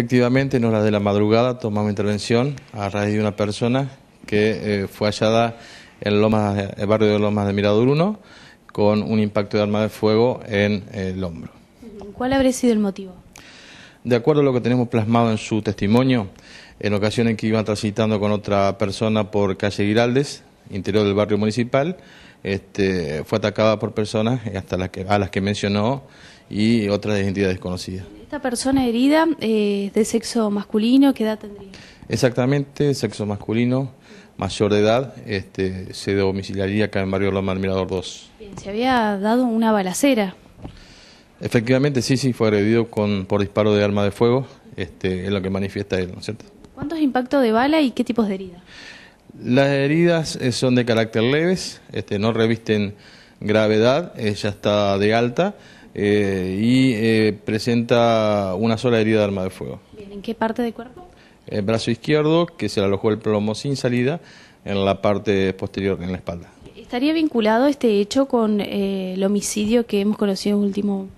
Efectivamente, en horas de la madrugada tomamos intervención a raíz de una persona que eh, fue hallada en Lomas, el barrio de Lomas de Mirador 1 con un impacto de arma de fuego en el hombro. ¿Cuál habría sido el motivo? De acuerdo a lo que tenemos plasmado en su testimonio, en ocasiones que iba transitando con otra persona por calle Giraldes, interior del barrio municipal, este, fue atacada por personas hasta las que, a las que mencionó y otras de identidad desconocida. ¿Esta persona herida eh, de sexo masculino? ¿Qué edad tendría? Exactamente, sexo masculino, mayor de edad, este, se domiciliaría acá en Barrio Lomar Mirador 2. se había dado una balacera. Efectivamente, sí, sí, fue agredido con, por disparo de arma de fuego, este, es lo que manifiesta él, ¿no es cierto? ¿Cuántos impactos de bala y qué tipos de heridas? Las heridas eh, son de carácter leves, este, no revisten gravedad, ella eh, está de alta eh, y presenta una sola herida de arma de fuego. ¿En qué parte del cuerpo? El brazo izquierdo, que se le alojó el plomo sin salida, en la parte posterior, en la espalda. ¿Estaría vinculado este hecho con el homicidio que hemos conocido en el último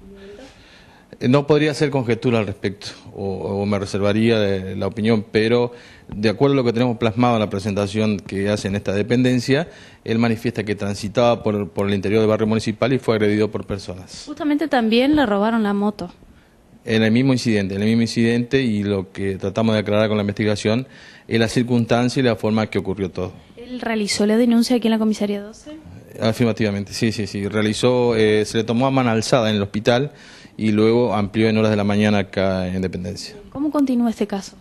eh, no podría hacer conjetura al respecto, o, me reservaría la opinión, pero de acuerdo a lo que tenemos plasmado en la presentación que hace en esta dependencia, él manifiesta que transitaba por, el interior del barrio municipal y fue agredido por personas. Justamente también le robaron la moto. En el mismo incidente, en el mismo incidente, y lo que tratamos de aclarar con la investigación es la circunstancia y la forma que ocurrió todo. ¿Él realizó la denuncia aquí en la comisaría 12? Afirmativamente, sí, sí, sí. Realizó, eh, se le tomó a mano alzada en el hospital y luego amplió en horas de la mañana acá en Independencia. ¿Cómo continúa este caso?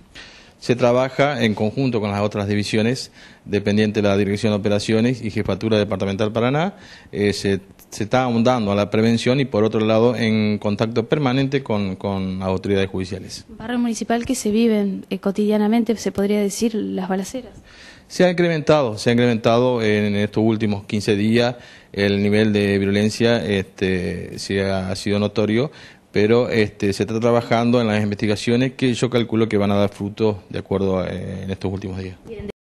se trabaja en conjunto con las otras divisiones, dependiente de la Dirección de Operaciones y Jefatura Departamental Paraná, eh, se, se, está ahondando a la prevención y por otro lado en contacto permanente con, con las autoridades judiciales. Barrio municipal que se viven eh, cotidianamente, se podría decir, las balaceras. Se ha incrementado, se ha incrementado en estos últimos 15 días el nivel de violencia este, se ha sido notorio, pero este, se está trabajando en las investigaciones que yo calculo que van a dar fruto de acuerdo eh, en estos últimos días.